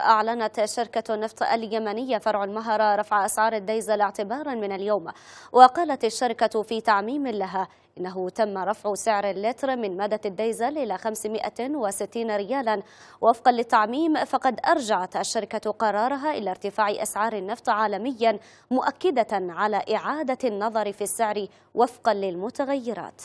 أعلنت شركة النفط اليمنية فرع المهرة رفع أسعار الديزل اعتبارا من اليوم وقالت الشركة في تعميم لها إنه تم رفع سعر اللتر من مادة الديزل إلى 560 ريالا وفقا للتعميم فقد أرجعت الشركة قرارها إلى ارتفاع أسعار النفط عالميا مؤكدة على إعادة النظر في السعر وفقا للمتغيرات